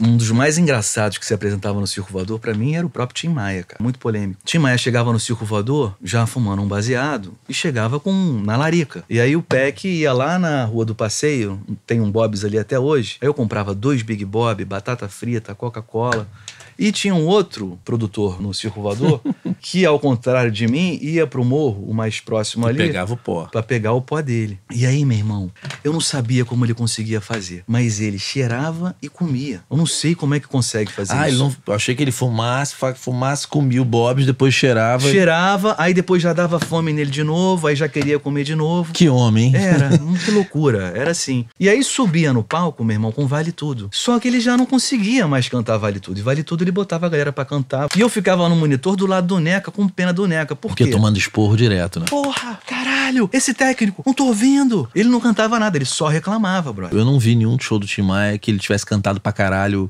um dos mais engraçados que se apresentava no Circo Voador, pra mim, era o próprio Tim Maia, cara. Muito polêmico. Tim Maia chegava no Circo Voador, já fumando um baseado, e chegava com na larica. E aí o Peck ia lá na Rua do Passeio, tem um Bob's ali até hoje. Aí eu comprava dois Big Bob, batata frita, Coca-Cola. E tinha um outro produtor no Circo Voador que, ao contrário de mim, ia pro morro, o mais próximo ali. Pegava o pó. Pra pegar o pó dele. E aí, meu irmão, eu não sabia como ele conseguia fazer, mas ele cheirava e comia. Eu não sei como é que consegue fazer ah, isso. Ah, achei que ele fumasse, fumasse, comia o Bob's, depois cheirava. Cheirava, aí depois já dava fome nele de novo, aí já queria comer de novo. Que homem, hein? Era, que loucura, era assim. E aí subia no palco, meu irmão, com Vale Tudo. Só que ele já não conseguia mais cantar Vale Tudo. E Vale Tudo ele botava a galera para cantar. E eu ficava no monitor do lado do Neca, com pena do Neca. Por Porque quê? tomando esporro direto, né? Porra, caralho, esse técnico, não tô ouvindo. Ele não cantava nada nada, ele só reclamava, brother. Eu não vi nenhum show do Tim Maia que ele tivesse cantado pra caralho